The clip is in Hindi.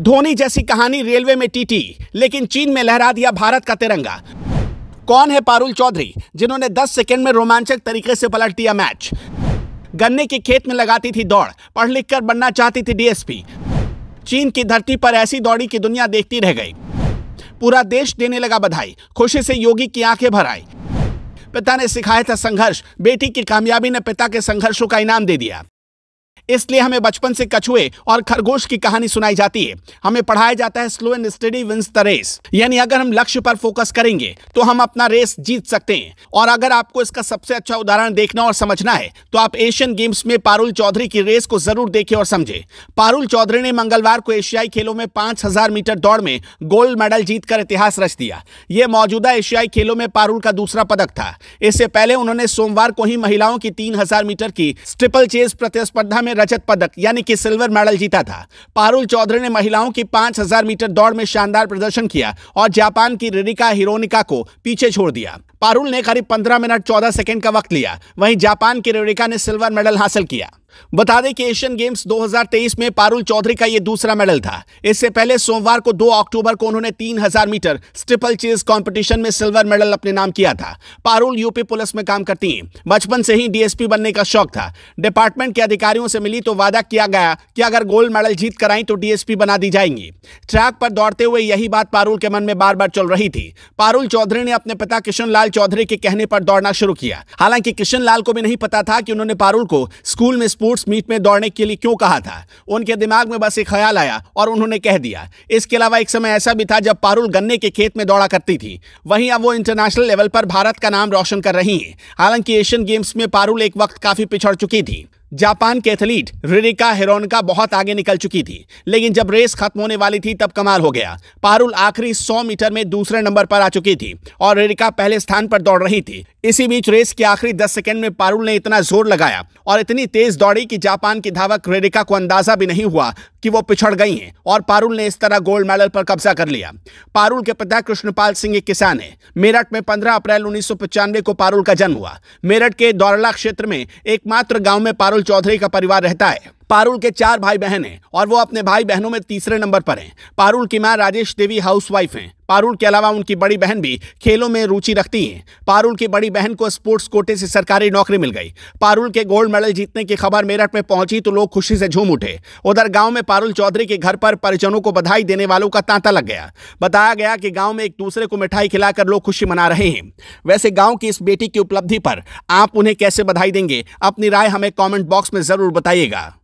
धोनी जैसी कहानी रेलवे में टीटी लेकिन चीन में लहरा दिया भारत का तिरंगा कौन है पारुल चौधरी जिन्होंने 10 सेकंड में रोमांचक तरीके से पलट दिया मैच गन्ने के खेत में लगाती थी दौड़ पढ़ लिख कर बनना चाहती थी डीएसपी चीन की धरती पर ऐसी दौड़ी की दुनिया देखती रह गई पूरा देश देने लगा बधाई खुशी से योगी की आंखें भर आई पिता ने सिखाया था संघर्ष बेटी की कामयाबी ने पिता के संघर्षों का इनाम दे दिया इसलिए हमें बचपन से कछुए और खरगोश की कहानी सुनाई जाती है हमें पढ़ाया जाता है slow and steady wins the race यानी अगर हम लक्ष्य पर फोकस करेंगे तो हम अपना रेस जीत सकते हैं और अगर आपको इसका सबसे अच्छा उदाहरण देखना और समझना है तो आप एशियन गेम्स में पारुल चौधरी की रेस को जरूर देखें और समझे पारुल चौधरी ने मंगलवार को एशियाई खेलों में पांच मीटर दौड़ में गोल्ड मेडल जीतकर इतिहास रच दिया यह मौजूदा एशियाई खेलों में पारुल का दूसरा पदक था इससे पहले उन्होंने सोमवार को ही महिलाओं की तीन मीटर की ट्रिपल चेज प्रतिस्पर्धा में रजत पदक यानी कि सिल्वर मेडल जीता था पारुल चौधरी ने महिलाओं की 5000 मीटर दौड़ में शानदार प्रदर्शन किया और जापान की रिनिका हिरोनिका को पीछे छोड़ दिया पारुल ने करीब 15 मिनट 14 सेकंड का वक्त लिया वहीं जापान की रिनिका ने सिल्वर मेडल हासिल किया बता दें कि एशियन गेम्स 2023 में पारुल चौधरी का यह दूसरा मेडल था इससे पहले सोमवार को 2 अक्टूबर को उन्होंने 3000 मीटर स्ट्रिपल चेज कंपटीशन में सिल्वर मेडल अपने नाम किया था पारुल यूपी पुलिस में काम करती हैं बचपन से ही डीएसपी बनने का शौक था डिपार्टमेंट के अधिकारियों से मिली तो वादा किया गया कि अगर गोल्ड मेडल जीत कर तो डीएसपी बना दी जाएंगी ट्रैक पर दौड़ते हुए यही बात पारुल के मन में बार बार चल रही थी पारुल चौधरी ने अपने पिता किशन चौधरी के कहने पर दौड़ना शुरू किया हालांकि किशन को भी नहीं पता था कि उन्होंने पारुल को स्कूल में स्पोर्ट्स मीट में दौड़ने के लिए क्यों कहा था उनके दिमाग में बस एक ख्याल आया और उन्होंने कह दिया इसके अलावा एक समय ऐसा भी था जब पारुल गन्ने के खेत में दौड़ा करती थी वहीं अब वो इंटरनेशनल लेवल पर भारत का नाम रोशन कर रही हैं हालांकि एशियन गेम्स में पारुल एक वक्त काफी पिछड़ चुकी थी जापान के एथलीट रिरिका का बहुत आगे निकल चुकी थी लेकिन जब रेस खत्म होने वाली थी तब कमाल हो गया पारुल आखिरी 100 मीटर में दूसरे नंबर पर आ चुकी थी और रिरिका पहले स्थान पर दौड़ रही थी इसी बीच रेस के आखिरी 10 सेकंड में पारुल ने इतना जोर लगाया और इतनी तेज दौड़ी कि जापान की धावक रेडिका को अंदाजा भी नहीं हुआ कि वो पिछड़ गई हैं और पारुल ने इस तरह गोल्ड मेडल पर कब्जा कर लिया पारुल के पिता कृष्णपाल सिंह एक किसान है मेरठ में 15 अप्रैल उन्नीस को पारुल का जन्म हुआ मेरठ के दौरला क्षेत्र में एकमात्र गांव में पारुल चौधरी का परिवार रहता है पारुल के चार भाई बहन हैं और वो अपने भाई बहनों में तीसरे नंबर पर हैं पारुल की माँ राजेश देवी हाउसवाइफ हैं पारुल के अलावा उनकी बड़ी बहन भी खेलों में रुचि रखती हैं पारुल की बड़ी बहन को स्पोर्ट्स कोटे से सरकारी नौकरी मिल गई पारुल के गोल्ड मेडल जीतने की खबर मेरठ में पहुंची तो लोग खुशी से झूम उठे उधर गांव में पारुल चौधरी के घर पर परिजनों को बधाई देने वालों का तांता लग गया बताया गया कि गाँव में एक दूसरे को मिठाई खिलाकर लोग खुशी मना रहे हैं वैसे गाँव की इस बेटी की उपलब्धि पर आप उन्हें कैसे बधाई देंगे अपनी राय हमें कॉमेंट बॉक्स में जरूर बताइएगा